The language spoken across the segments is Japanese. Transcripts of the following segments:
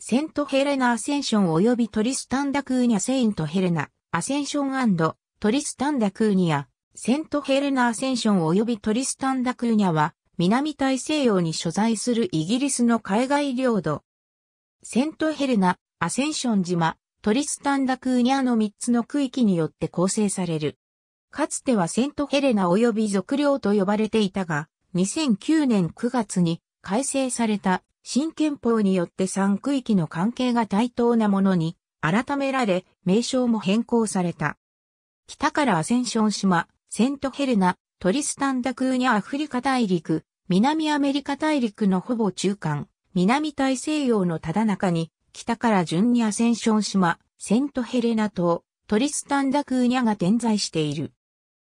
セントヘレナ・アセンション及びトリスタン・ダ・クーニャ・セイント・ヘレナ、アセンショントリスタン・ダ・クーニャ、セントヘレナ・アセンション及びトリスタン・ダ・クーニャは、南大西洋に所在するイギリスの海外領土。セントヘレナ、アセンション島、トリスタン・ダ・クーニャの3つの区域によって構成される。かつてはセントヘレナ及び属領と呼ばれていたが、2009年9月に改正された新憲法によって3区域の関係が対等なものに改められ、名称も変更された。北からアセンション島、セントヘルナ、トリスタンダクーニャアフリカ大陸、南アメリカ大陸のほぼ中間、南大西洋のただ中に、北から順にアセンション島、セントヘレナ島、トリスタンダクーニャが点在している。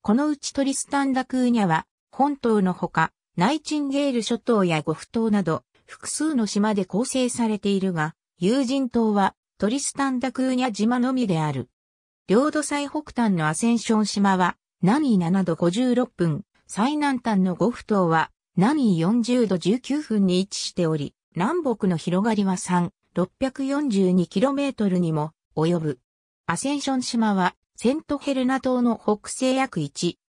このうちトリスタンダクーニャは、本島のほか、ナイチンゲール諸島やゴフ島など、複数の島で構成されているが、友人島はトリスタンダクーニャ島のみである。領土最北端のアセンション島は、南7度56分、最南端のゴフ島は、南40度19分に位置しており、南北の広がりは3、6 4 2トルにも及ぶ。アセンション島は、セントヘルナ島の北西約1、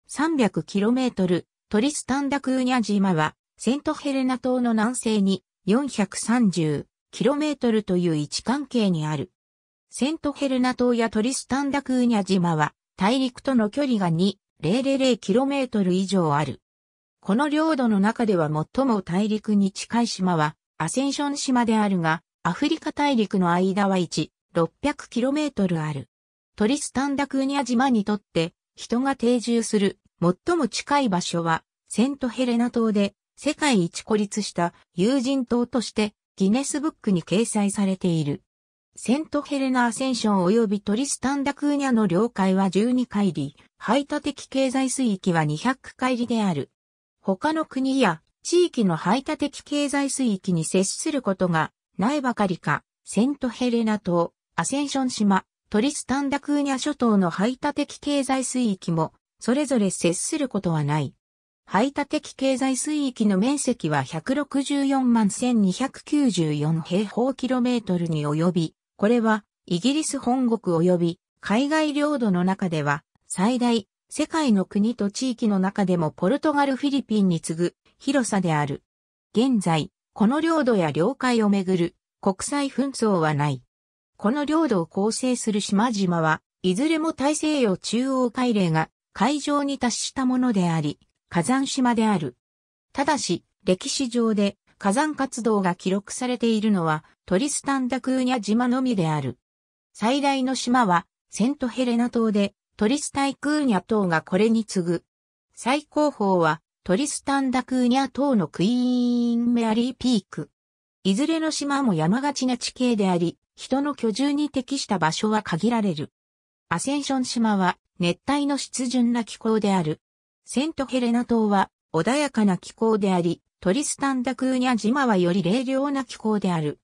3 0 0トル、トリスタンダクーニャ島は、セントヘルナ島の南西に 430km という位置関係にある。セントヘルナ島やトリスタンダクーニャ島は大陸との距離が 2000km 以上ある。この領土の中では最も大陸に近い島はアセンション島であるが、アフリカ大陸の間は1、600km ある。トリスタンダクーニャ島にとって人が定住する最も近い場所はセントヘレナ島で世界一孤立した友人島としてギネスブックに掲載されている。セントヘレナアセンション及びトリスタンダクーニャの領海は12海里、排他的経済水域は200海里である。他の国や地域の排他的経済水域に接することがないばかりか、セントヘレナ島、アセンション島、トリスタンダクーニャ諸島の排他的経済水域も、それぞれ接することはない。排他的経済水域の面積は164万1294平方キロメートルに及び、これはイギリス本国及び海外領土の中では最大、世界の国と地域の中でもポルトガルフィリピンに次ぐ広さである。現在、この領土や領海をめぐる国際紛争はない。この領土を構成する島々は、いずれも大西洋中央海嶺が海上に達したものであり、火山島である。ただし、歴史上で火山活動が記録されているのはトリスタンダクーニャ島のみである。最大の島はセントヘレナ島でトリスタイクーニャ島がこれに次ぐ。最高峰はトリスタンダクーニャ島のクイーンメアリーピーク。いずれの島も山がちな地形であり、人の居住に適した場所は限られる。アセンション島は熱帯の湿潤な気候である。セントヘレナ島は穏やかな気候であり、トリスタンダクーニャ島はより冷涼な気候である。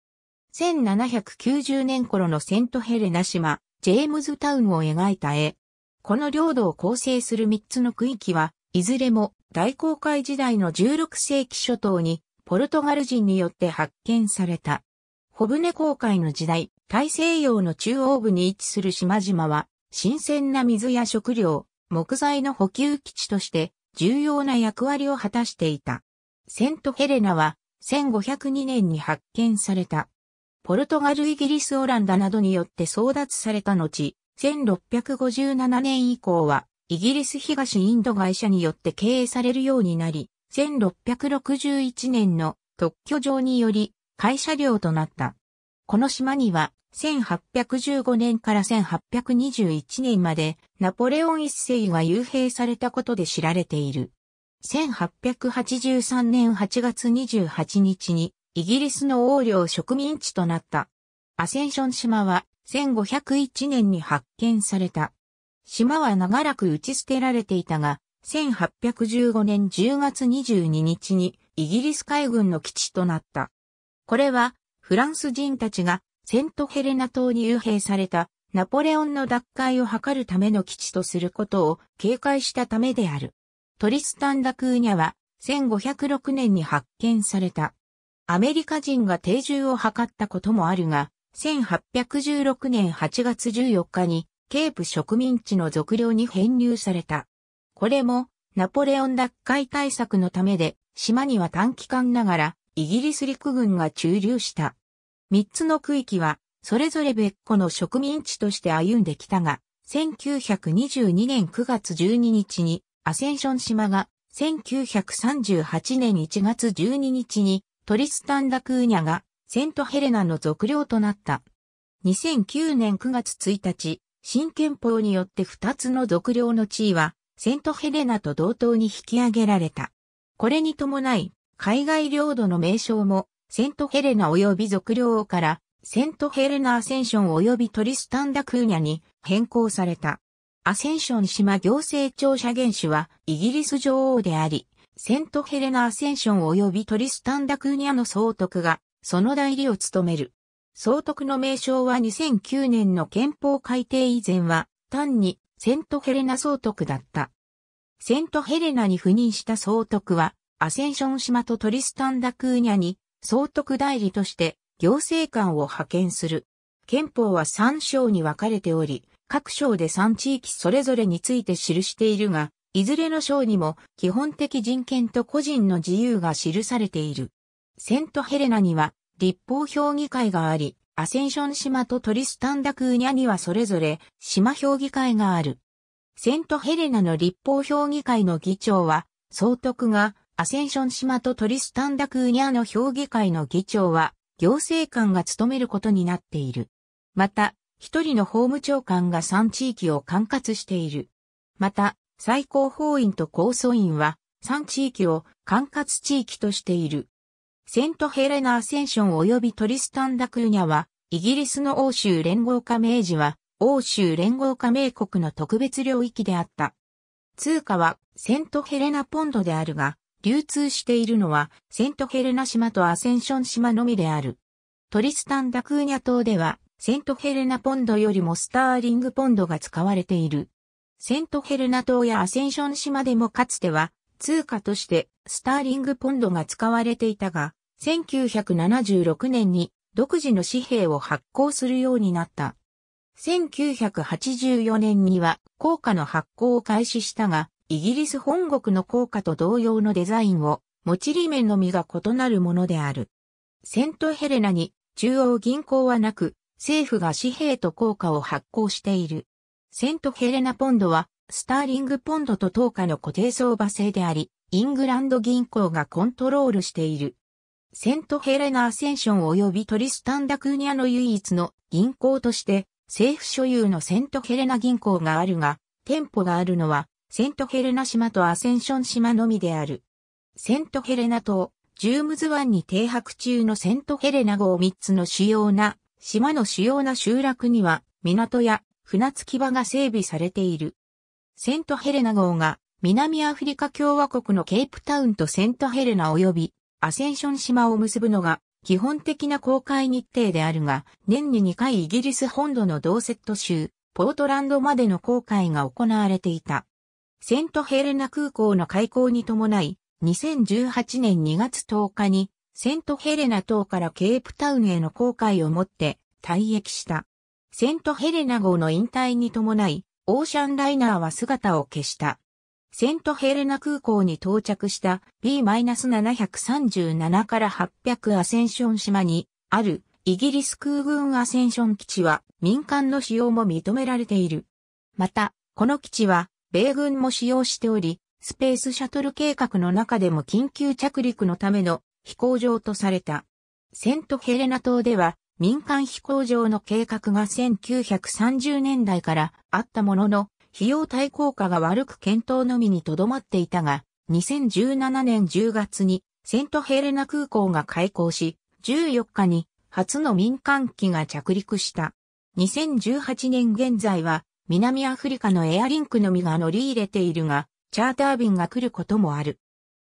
1790年頃のセントヘレナ島、ジェームズタウンを描いた絵。この領土を構成する3つの区域は、いずれも大航海時代の16世紀初頭にポルトガル人によって発見された。小舟航海の時代、大西洋の中央部に位置する島々は、新鮮な水や食料、木材の補給基地として重要な役割を果たしていた。セントヘレナは1502年に発見された。ポルトガル、イギリス、オランダなどによって争奪された後、1657年以降は、イギリス東インド会社によって経営されるようになり、1661年の特許状により、会社領となった。この島には、1815年から1821年までナポレオン一世が幽閉されたことで知られている。1883年8月28日にイギリスの王領植民地となった。アセンション島は1501年に発見された。島は長らく打ち捨てられていたが、1815年10月22日にイギリス海軍の基地となった。これはフランス人たちがセントヘレナ島に遊兵されたナポレオンの奪回を図るための基地とすることを警戒したためである。トリスタン・ダ・クーニャは1506年に発見された。アメリカ人が定住を図ったこともあるが、1816年8月14日にケープ植民地の俗領に編入された。これもナポレオン奪回対策のためで島には短期間ながらイギリス陸軍が駐留した。3つの区域は、それぞれ別個の植民地として歩んできたが、1922年9月12日にアセンション島が、1938年1月12日にトリスタン・ダ・クーニャがセントヘレナの俗領となった。2009年9月1日、新憲法によって2つの俗領の地位は、セントヘレナと同等に引き上げられた。これに伴い、海外領土の名称もセントヘレナ及び俗領から、セントヘレナアセンション及びトリスタンダクーニャに変更された。アセンション島行政庁舎元首はイギリス女王であり、セントヘレナアセンション及びトリスタンダクーニャの総督が、その代理を務める。総督の名称は2009年の憲法改定以前は、単にセントヘレナ総督だった。セントヘレナに赴任した総督は、アセンション島とトリスタンダクーニャに総督代理として行政官を派遣する。憲法は3章に分かれており、各章で3地域それぞれについて記しているが、いずれの章にも基本的人権と個人の自由が記されている。セントヘレナには立法評議会があり、アセンション島とトリスタンダクーニャにはそれぞれ島評議会がある。セントヘレナの立法評議会の議長は総督がアセンション島とトリスタンダクーニャの評議会の議長は、行政官が務めることになっている。また、一人の法務長官が3地域を管轄している。また、最高法院と控訴院は、3地域を管轄地域としている。セントヘレナ・アセンション及びトリスタン・ダ・クーニャは、イギリスの欧州連合加盟時は、欧州連合加盟国の特別領域であった。通貨はセントヘレナポンドであるが、流通しているのは、セントヘルナ島とアセンション島のみである。トリスタン・ダクーニャ島では、セントヘルナポンドよりもスターリングポンドが使われている。セントヘルナ島やアセンション島でもかつては、通貨としてスターリングポンドが使われていたが、1976年に独自の紙幣を発行するようになった。1984年には硬貨の発行を開始したが、イギリス本国の硬貨と同様のデザインを、持ちり面のみが異なるものである。セントヘレナに中央銀行はなく、政府が紙幣と硬貨を発行している。セントヘレナポンドは、スターリングポンドと等価の固定相場制であり、イングランド銀行がコントロールしている。セントヘレナアセンション及びトリスタンダクーニャの唯一の銀行として、政府所有のセントヘレナ銀行があるが、店舗があるのはセントヘレナ島とアセンション島のみである。セントヘレナ島、ジュームズ湾に停泊中のセントヘレナ号3つの主要な、島の主要な集落には、港や船着き場が整備されている。セントヘレナ号が、南アフリカ共和国のケープタウンとセントヘレナ及び、アセンション島を結ぶのが、基本的な公開日程であるが、年に2回イギリス本土のドーセット州、ポートランドまでの航海が行われていた。セントヘレナ空港の開港に伴い、2018年2月10日に、セントヘレナ島からケープタウンへの航海をもって退役した。セントヘレナ号の引退に伴い、オーシャンライナーは姿を消した。セントヘレナ空港に到着した B-737 から800アセンション島にあるイギリス空軍アセンション基地は民間の使用も認められている。また、この基地は米軍も使用しており、スペースシャトル計画の中でも緊急着陸のための飛行場とされた。セントヘレナ島では民間飛行場の計画が1930年代からあったものの、費用対効果が悪く検討のみにとどまっていたが、2017年10月にセントヘレナ空港が開港し、14日に初の民間機が着陸した。2018年現在は南アフリカのエアリンクのみが乗り入れているが、チャーター便が来ることもある。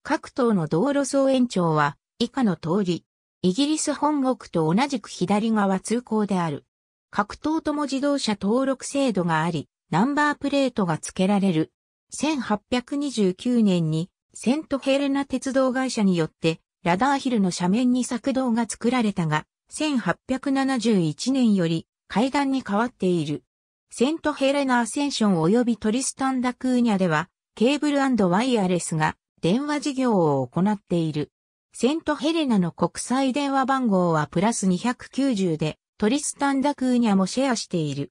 各島の道路総延長は、以下の通り、イギリス本国と同じく左側通行である。各島とも自動車登録制度があり、ナンバープレートが付けられる。1829年にセントヘレナ鉄道会社によってラダーヒルの斜面に作道が作られたが、1871年より階段に変わっている。セントヘレナアセンション及びトリスタンダクーニャでは、ケーブルワイヤレスが電話事業を行っている。セントヘレナの国際電話番号はプラス290で、トリスタンダクーニャもシェアしている。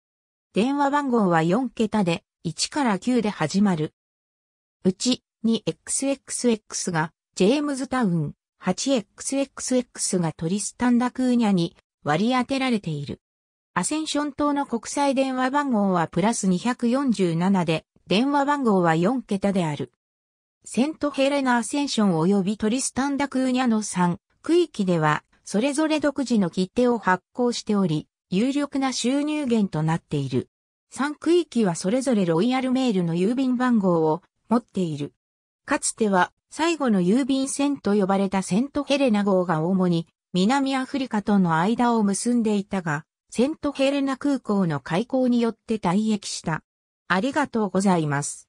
電話番号は4桁で、1から9で始まる。うち、2XXX が、ジェームズタウン、8XXX がトリスタンダクーニャに割り当てられている。アセンション島の国際電話番号はプラス247で、電話番号は4桁である。セントヘレナ・アセンション及びトリスタンダ・クーニャの3区域では、それぞれ独自の切手を発行しており、有力な収入源となっている。3区域はそれぞれロイヤルメールの郵便番号を持っている。かつては最後の郵便船と呼ばれたセントヘレナ号が主に南アフリカとの間を結んでいたが、セントヘレナ空港の開港によって退役した。ありがとうございます。